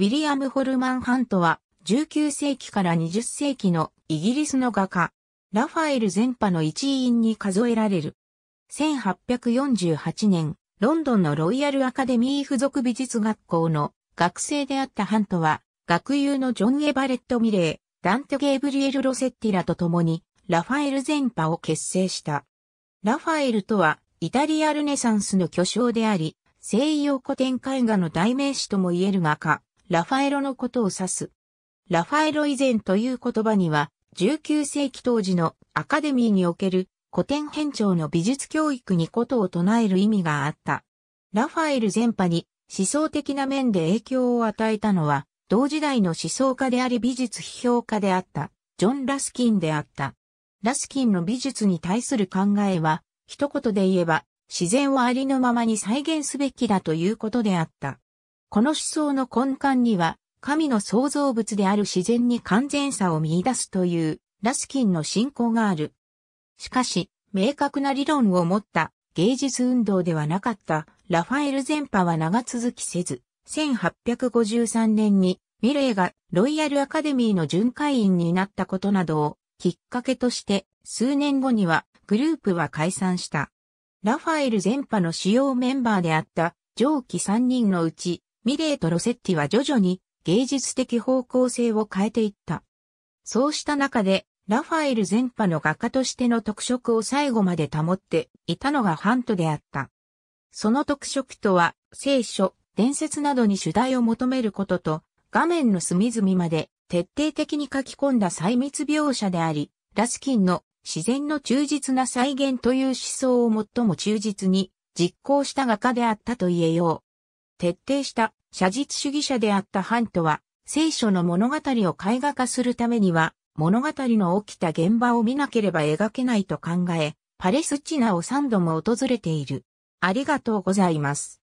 ウィリアム・ホルマン・ハントは、19世紀から20世紀のイギリスの画家、ラファエル全派の一員に数えられる。1848年、ロンドンのロイヤルアカデミー附属美術学校の学生であったハントは、学友のジョン・エバレット・ミレー、ダンテ・ゲーブリエル・ロセッティラと共に、ラファエル全派を結成した。ラファエルとは、イタリアルネサンスの巨匠であり、西洋古典絵画の代名詞とも言える画家。ラファエロのことを指す。ラファエロ以前という言葉には、19世紀当時のアカデミーにおける古典編長の美術教育にことを唱える意味があった。ラファエル全般に思想的な面で影響を与えたのは、同時代の思想家であり美術批評家であった、ジョン・ラスキンであった。ラスキンの美術に対する考えは、一言で言えば、自然をありのままに再現すべきだということであった。この思想の根幹には、神の創造物である自然に完全さを見出すという、ラスキンの信仰がある。しかし、明確な理論を持った芸術運動ではなかったラファエル全派は長続きせず、1853年にミレーがロイヤルアカデミーの巡回員になったことなどをきっかけとして数年後にはグループは解散した。ラファエル全派の主要メンバーであった上記3人のうちミレーとロセッティは徐々に芸術的方向性を変えていった。そうした中で、ラファエル全派の画家としての特色を最後まで保っていたのがハントであった。その特色とは、聖書、伝説などに主題を求めることと、画面の隅々まで徹底的に書き込んだ細密描写であり、ラスキンの自然の忠実な再現という思想を最も忠実に実行した画家であったと言えよう。徹底した写実主義者であったハントは、聖書の物語を絵画化するためには、物語の起きた現場を見なければ描けないと考え、パレスチナを3度も訪れている。ありがとうございます。